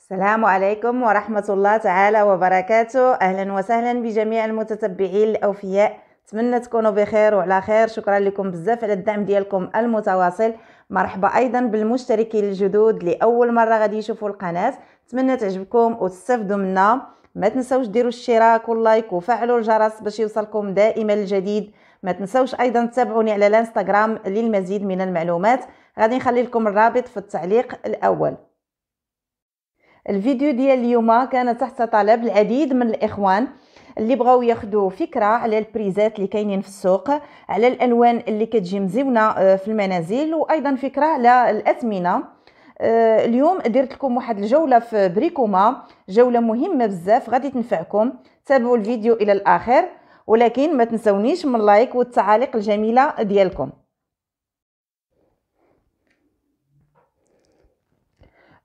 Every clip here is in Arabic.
السلام عليكم ورحمة الله تعالى وبركاته أهلا وسهلا بجميع المتتبعين الأوفياء نتمنى تكونوا بخير وعلى خير شكرا لكم بزاف على الدعم ديالكم المتواصل مرحبا ايضا بالمشتركين الجدد لاول مره غادي يشوفوا القناه نتمنى تعجبكم وتستفدوا منا ما تنسوش ديروا الاشتراك واللايك وفعلوا الجرس باش يوصلكم دائما الجديد ما تنسوش ايضا تتابعوني على الانستغرام للمزيد من المعلومات غادي نخلي لكم الرابط في التعليق الاول الفيديو ديال اليوم كان تحت طلب العديد من الاخوان اللي بغاو ياخذوا فكره على البريزات اللي كاينين في السوق على الالوان اللي كتجي مزيونه آه، في المنازل وايضا فكره على الاثمنه آه، اليوم درت لكم واحد الجوله في بريكوما جوله مهمه بزاف غادي تنفعكم تابعوا الفيديو الى الاخر ولكن ما تنسونيش من اللايك والتعاليق الجميله ديالكم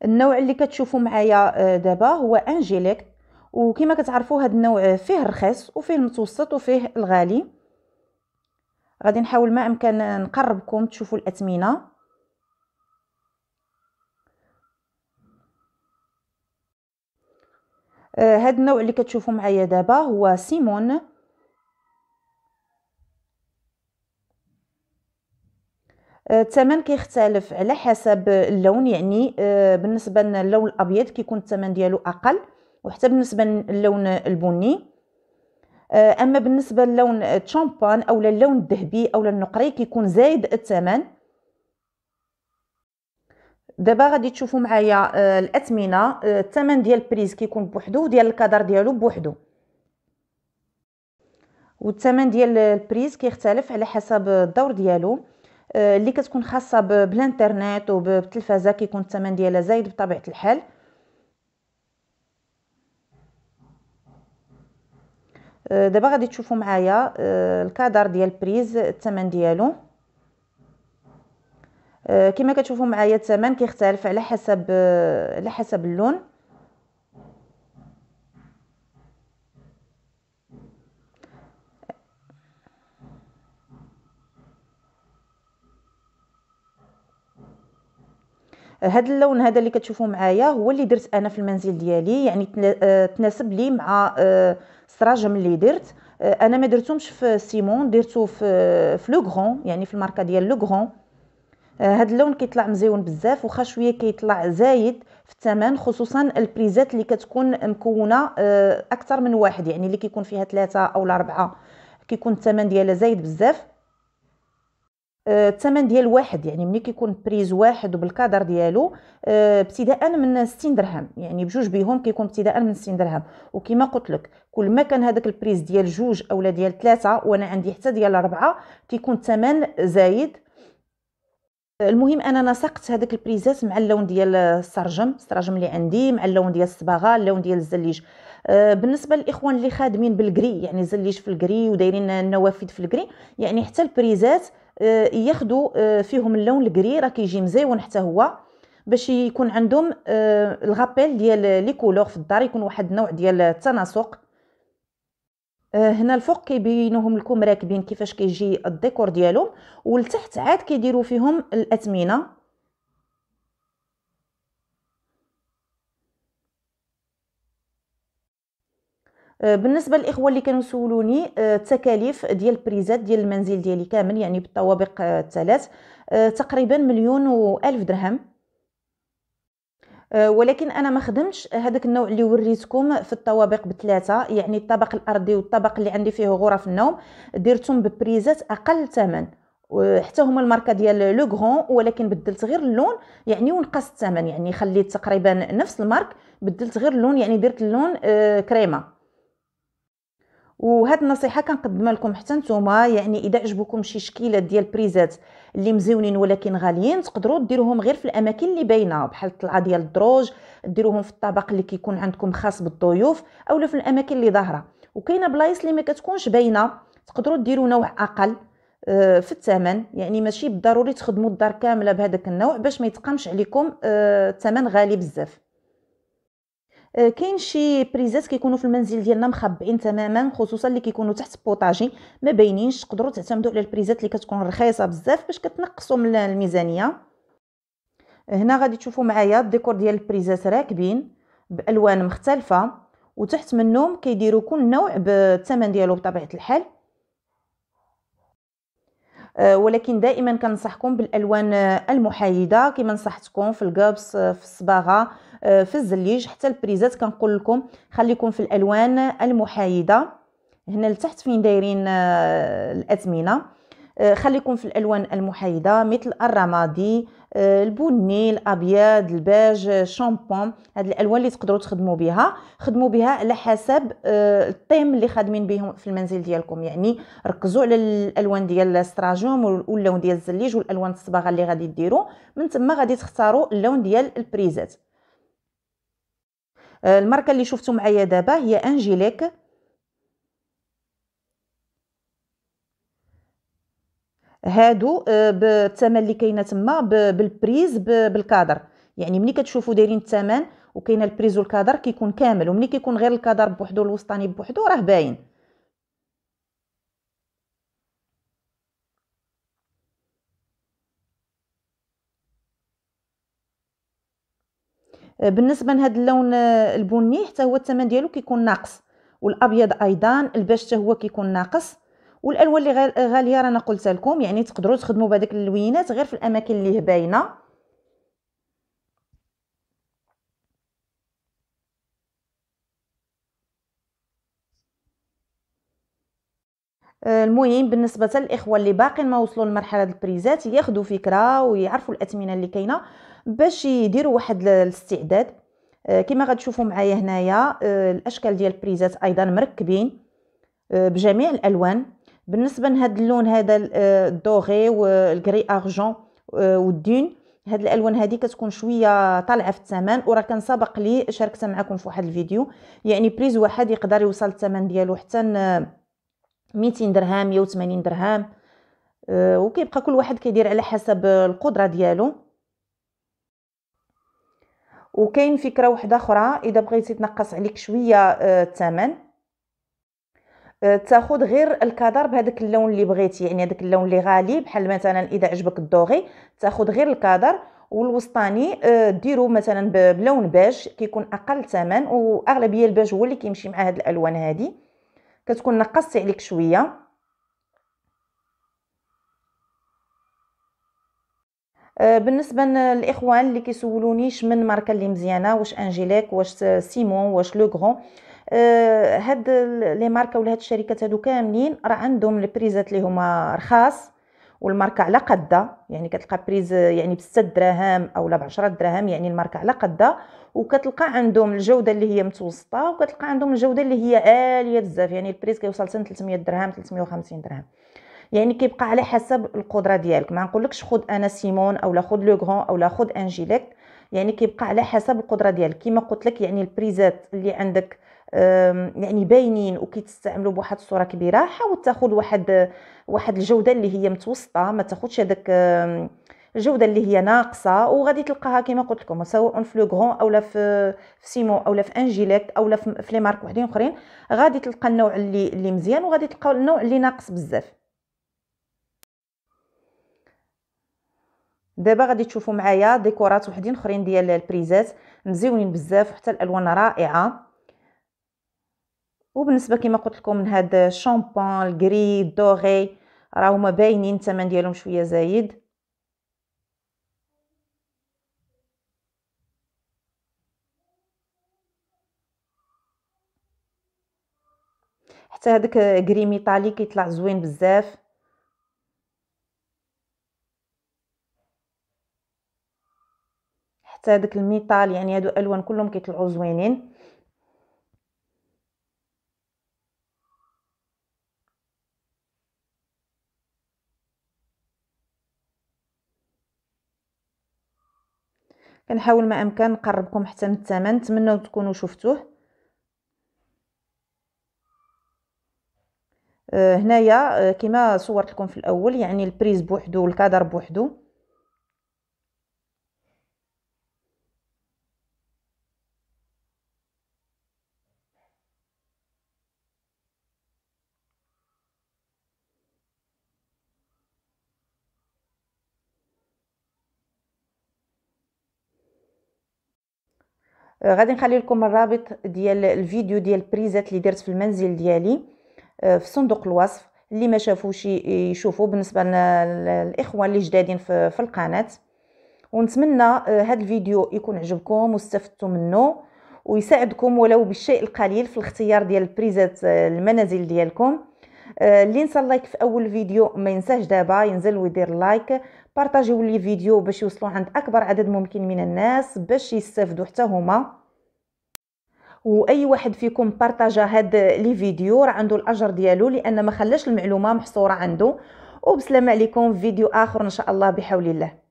النوع اللي كتشوفوا معايا آه، دابا هو انجيليك وكما كتعرفوا هذا النوع آه، فيه الرخيص وفيه المتوسط وفيه الغالي غادي نحاول ما امكن نقربكم تشوفوا الاثمنه هذا آه، النوع اللي كتشوفوا معايا دابا هو سيمون آه، الثمن كيختلف على حسب اللون يعني آه، بالنسبه للون الابيض كيكون الثمن ديالو اقل وحتى بالنسبه للون البني آه، اما بالنسبه للون الشامبان او اللون الذهبي او النقري كيكون زايد الثمن دابا غادي تشوفوا معايا الاثمنه الثمن ديال البريز كيكون بوحدو وديال الكادر ديالو بوحدو والثمن ديال البريز كيختلف على حسب الدور ديالو آه، اللي كتكون خاصه بالانترنت وبالتلفازه كيكون الثمن ديالها زايد بطبيعه الحال آه، دابا غادي تشوفوا معايا آه، الكادر ديال بريز الثمن ديالو كما كتشوفوا معايا الثمن كيختلف على حسب على حسب اللون هذا اللون هذا اللي كتشوفوا معايا هو اللي درت انا في المنزل ديالي يعني آه، تناسب لي مع السراجم آه، اللي درت آه، انا ما درتهمش في سيمون درتو في في لو غرون يعني في الماركه ديال لو غون هذا اللون كيطلع مزيون بزاف وخا شويه كيطلع زايد في الثمن خصوصا البريزات اللي كتكون مكونه اكثر من واحد يعني اللي كيكون فيها ثلاثه او اربعه كيكون الثمن ديالها زايد بزاف آه، الثمن ديال واحد يعني ملي كيكون بريز واحد وبالكادر ديالو آه، ابتداء من 60 درهم يعني بجوج بهم كيكون ابتداء من 60 درهم وكما قلت لك كل ما كان هذاك البريز ديال جوج اولا ديال ثلاثه وانا عندي حتى ديال اربعه كيكون الثمن زايد المهم انا نسقت هذاك البريزات مع اللون ديال السرجم السرجم اللي عندي مع اللون ديال الصباغه اللون ديال الزليج آه، بالنسبه للاخوان اللي خادمين بالكري يعني زليج في الكري ودايرين النوافذ في الكري يعني حتى البريزات آه، ياخذوا آه، فيهم اللون الكري راه كيجي مزيون حتى هو باش يكون عندهم الغابيل ديال لي كولور في الدار يكون واحد النوع ديال التناسق هنا الفوق كيبينوهم لكم راكبين كيفاش كيجي الديكور ديالهم والتحت عاد كيديروا فيهم الاثمنه آه، بالنسبه للاخوه اللي كانوا سولوني آه، التكاليف ديال البريزات ديال المنزل ديالي كامل يعني بالطوابق آه، الثلاث تقريبا مليون والف درهم ولكن انا ما خدمتش هذاك النوع اللي وريتكم في الطوابق بثلاثه يعني الطبق الارضي والطبق اللي عندي فيه غرف النوم درتهم ببريزات اقل ثمن حتى هما الماركه ديال لو غون ولكن بدلت غير اللون يعني ونقصت الثمن يعني خليت تقريبا نفس المارك بدلت غير اللون يعني درت اللون كريمه وهاد النصيحه كنقدمها لكم حتى نتوما يعني اذا عجبكم شي شكيلات ديال بريزات اللي مزيونين ولكن غاليين تقدروا ديروهم غير في الاماكن اللي باينه بحال الطلعه ديال الدروج ديروهم في الطبق اللي كيكون عندكم خاص بالضيوف اولا في الاماكن اللي ظاهره وكاينه بلايص اللي ما كتكونش باينه تقدروا ديروا نوع اقل آه، في الثمن يعني ماشي بالضروري تخدموا الدار كامله بهذاك النوع باش ما يتقامش عليكم الثمن آه، غالي بزاف آه، كاين شي بريزات كيكونوا في المنزل ديالنا مخبئين تماما خصوصا اللي كيكونوا تحت بوطاجي ما باينينش تقدروا تعتمدوا على البريزات اللي كتكون رخيصه بزاف باش كتنقصوا من الميزانيه هنا غادي تشوفوا معايا الديكور ديال البريزات راكبين بالوان مختلفه وتحت منهم كيديروا كل نوع بالثمن ديالو بطبيعه الحال آه، ولكن دائما كنصحكم بالالوان آه، المحايده كما نصحتكم في القبص آه، في الصباغه في الزليج حتى البريزات كنقول لكم خليكم في الالوان المحايده هنا لتحت فين دايرين الاثمنه آه، خليكم في الالوان المحايده مثل الرمادي آه، البني الابيض الباج آه، شامبون هاد الالوان اللي تقدروا تخدموا بها خدموا بها على حسب الطيم اللي خادمين به في المنزل ديالكم يعني ركزوا على الالوان ديال الاستراجوم واللون ديال الزليج والالوان الصباغه اللي غادي ديروا من تما غادي تختاروا اللون ديال البريزات الماركه اللي شفتوا معايا دابا هي انجيليك هادو آه، بالثمن اللي كاينه تما بالبريز بالكادر يعني ملي كتشوفوا دايرين الثمن وكاين البريز والكادر كيكون كامل وملي كيكون غير الكادر بوحدو الوسطاني بوحدو راه باين آه، بالنسبه لهذا اللون آه، البني حتى هو الثمن ديالو كيكون ناقص والابيض ايضا الباش حتى هو كيكون ناقص والالوان اللي غاليه رانا قلت لكم يعني تقدروا تخدموا بهذيك اللوينات غير في الاماكن اللي باينه آه، المهم بالنسبه للاخوه اللي باقيين ما وصلوا لمرحله البريزات ياخذوا فكره ويعرفوا الاثمنه اللي كاينه باش يديروا واحد الاستعداد آه، كما غتشوفوا معايا هنايا آه، الاشكال ديال البريزات ايضا مركبين بجميع الالوان بالنسبه لهذا اللون هذا آه، الدوغي والكري ارجون آه، والدين هاد الالوان هذه كتكون شويه طالعه في الثمن وراه كان سابق لي شاركتها معكم في واحد الفيديو يعني بريز واحد يقدر يوصل الثمن ديالو حتى 200 درهم 180 درهم آه، وكيبقى كل واحد كيدير على حسب القدره ديالو وكاين فكره واحده اخرى اذا بغيتي تنقص عليك شويه الثمن تاخذ غير الكادر بهذاك اللون اللي بغيتي يعني هذاك اللون اللي غالي بحال مثلا اذا عجبك الدوغي تاخذ غير الكادر والوسطاني آه، ديرو مثلا بلون باج كيكون اقل ثمن واغلبيه الباج هو اللي كيمشي مع هذه الالوان هذه كتكون نقصتي عليك شويه آه، بالنسبه للاخوان اللي كيسولوني شمن ماركه اللي مزيانه واش انجيليك واش سيمون واش لو آه، هاد لي ماركه ولا هاد الشركات هادو كاملين راه عندهم البريزات اللي هما رخاص والماركه على قده يعني كتلقى بريز يعني ب دراهم اولا ب 10 دراهم يعني الماركه على قده وكتلقى عندهم الجوده اللي هي متوسطه وكتلقى عندهم الجوده اللي هي عاليه بزاف يعني البريز كيوصل حتى 300 درهم 350 درهم يعني كيبقى على حسب القدره ديالك ما نقولكش خد انا سيمون اولا خد لو غران اولا خد انجيليك يعني كيبقى على حسب القدره ديالك كما قلت لك يعني البريزات اللي عندك يعني باينين وكيتستعملوا بواحد الصوره كبيره حاول تاخذ واحد واحد الجوده اللي هي متوسطه ما تاخذش هذاك الجوده اللي هي ناقصه وغادي تلقاها كما قلت لكم سواء في لو غون اولا لا في سيمو اولا في انجيليكت اولا في لي مارك وحدين اخرين غادي تلقى النوع اللي اللي مزيان وغادي تلقى النوع اللي ناقص بزاف دابا غادي تشوفوا معايا ديكورات وحدين اخرين ديال البريزات مزيونين بزاف وحتى الالوان رائعه وبالنسبه كما قلت لكم من هذا الشامبون الكري الدوغي راهما باينين الثمن ديالهم شويه زايد حتى هذاك كري ميتالي كيطلع زوين بزاف حتى هذاك الميتال يعني هادو الوان كلهم كيطلعوا زوينين كنحاول ما امكن نقربكم حتى من الثمن نتمنى تكونوا شفتوه آه، هنايا آه، كما صورت لكم في الاول يعني البريز بوحدو والكادر بوحدو آه، غادي نخلي لكم الرابط ديال الفيديو ديال البريزات اللي درت في المنزل ديالي آه، في صندوق الوصف اللي ما شافوش يشوفوا بالنسبه للاخوان اللي جدادين في القناه ونتمنى هذا آه، الفيديو يكون عجبكم واستفدتوا منه ويساعدكم ولو بالشيء القليل في الاختيار ديال البريزات المنازل ديالكم آه، اللي نسى اللايك في اول فيديو ما ينساش دابا ينزل ويدير لايك بارطاجيو لي فيديو باش يوصلوا عند اكبر عدد ممكن من الناس باش يستافدوا حتى هما واي واحد فيكم بارطاجا هاد لي فيديو راه عنده الاجر ديالو لان ما خلاش المعلومه محصوره عنده وبسلام عليكم في فيديو اخر ان شاء الله بحول الله